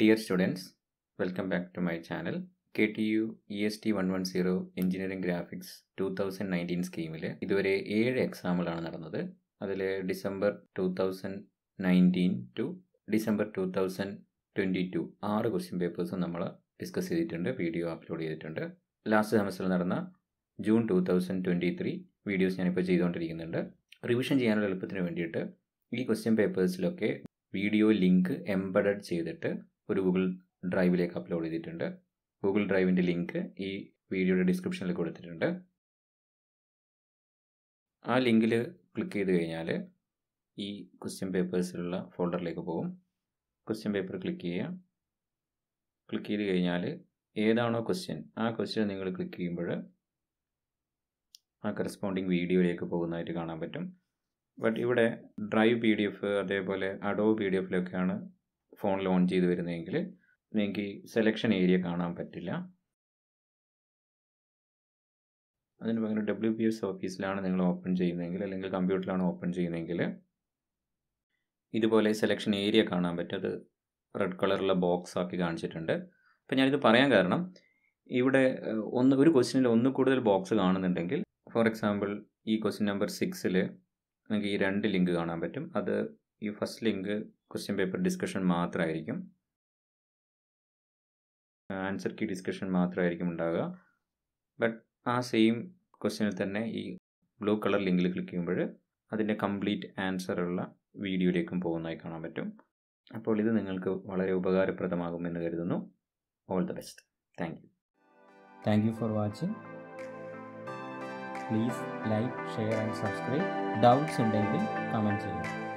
Dear students, welcome back to my channel. KTU EST 110 engineering graphics two thousand nineteen സ്കീമിൽ ഇതുവരെ ഏഴ് എക്സാമ്പിളാണ് നടന്നത് അതിൽ December two thousand nineteen to December two thousand twenty two ആറ് question പേപ്പേഴ്സും നമ്മൾ ഡിസ്കസ് ചെയ്തിട്ടുണ്ട് വീഡിയോ അപ്ലോഡ് ചെയ്തിട്ടുണ്ട് ലാസ്റ്റ് സെമസ്റ്ററിൽ നടന്ന June two thousand twenty three videos ഞാനിപ്പോൾ ചെയ്തുകൊണ്ടിരിക്കുന്നുണ്ട് റിവിഷൻ ചെയ്യാനുള്ള എളുപ്പത്തിന് വേണ്ടിയിട്ട് ഈ ക്വസ്റ്റ്യൻ പേപ്പേഴ്സിലൊക്കെ വീഡിയോ ലിങ്ക് എംബഡഡ് ചെയ്തിട്ട് ഒരു ഗൂഗിൾ ഡ്രൈവിലേക്ക് അപ്ലോഡ് ചെയ്തിട്ടുണ്ട് ഗൂഗിൾ ഡ്രൈവിൻ്റെ ലിങ്ക് ഈ വീഡിയോയുടെ ഡിസ്ക്രിപ്ഷനിൽ കൊടുത്തിട്ടുണ്ട് ആ ലിങ്കിൽ ക്ലിക്ക് ചെയ്ത് കഴിഞ്ഞാൽ ഈ ക്വസ്റ്റ്യൻ പേപ്പേഴ്സിലുള്ള ഫോൾഡറിലേക്ക് പോകും ക്വസ്റ്റ്യൻ പേപ്പർ ക്ലിക്ക് ചെയ്യുക ക്ലിക്ക് ചെയ്ത് കഴിഞ്ഞാൽ ഏതാണോ ക്വസ്റ്റ്യൻ ആ ക്വസ്റ്റ്യൻ നിങ്ങൾ ക്ലിക്ക് ചെയ്യുമ്പോൾ ആ കറസ്പോണ്ടിങ് വീഡിയോയിലേക്ക് പോകുന്നതായിട്ട് കാണാൻ പറ്റും ബട്ട് ഇവിടെ ഡ്രൈവ് പി ഡി എഫ് അതേപോലെ അഡോ പി ഡി എഫിലൊക്കെയാണ് ഫോണിൽ ഓൺ ചെയ്ത് വരുന്നതെങ്കിൽ നിങ്ങൾക്ക് സെലക്ഷൻ ഏരിയ കാണാൻ പറ്റില്ല അതിന് പകരം ഡബ്ല്യു പി എസ് ഓഫീസിലാണ് നിങ്ങൾ ഓപ്പൺ ചെയ്യുന്നതെങ്കിൽ അല്ലെങ്കിൽ കമ്പ്യൂട്ടറിലാണ് ഓപ്പൺ ചെയ്യുന്നതെങ്കിൽ ഇതുപോലെ സെലക്ഷൻ ഏരിയ കാണാൻ പറ്റും അത് റെഡ് കളറുള്ള ബോക്സ് ആക്കി കാണിച്ചിട്ടുണ്ട് അപ്പോൾ ഞാനിത് പറയാൻ കാരണം ഇവിടെ ഒന്ന് ഒരു ക്വസ്റ്റിനിൽ ഒന്ന് കൂടുതൽ ബോക്സ് കാണുന്നുണ്ടെങ്കിൽ ഫോർ എക്സാമ്പിൾ ഈ ക്വസ്റ്റ്യൻ നമ്പർ സിക്സിൽ നിങ്ങൾക്ക് ഈ രണ്ട് ലിങ്ക് കാണാൻ പറ്റും അത് ഈ first link question paper discussion മാത്രമായിരിക്കും ആൻസർ കീ ഡിസ്കഷൻ മാത്രമായിരിക്കും ഉണ്ടാവുക ബട്ട് ആ സെയിം ക്വസ്റ്റ്യനിൽ തന്നെ ഈ ബ്ലൂ കളർ ലിങ്കിൽ ക്ലിക്ക് ചെയ്യുമ്പോൾ അതിൻ്റെ കംപ്ലീറ്റ് ആൻസറുള്ള വീഡിയോയിലേക്കും പോകുന്നതായി കാണാൻ പറ്റും അപ്പോൾ ഇത് നിങ്ങൾക്ക് വളരെ ഉപകാരപ്രദമാകുമെന്ന് കരുതുന്നു all the best thank you thank you for watching please like share and subscribe doubts ഉണ്ടെങ്കിൽ കമൻറ്റ് ചെയ്യുക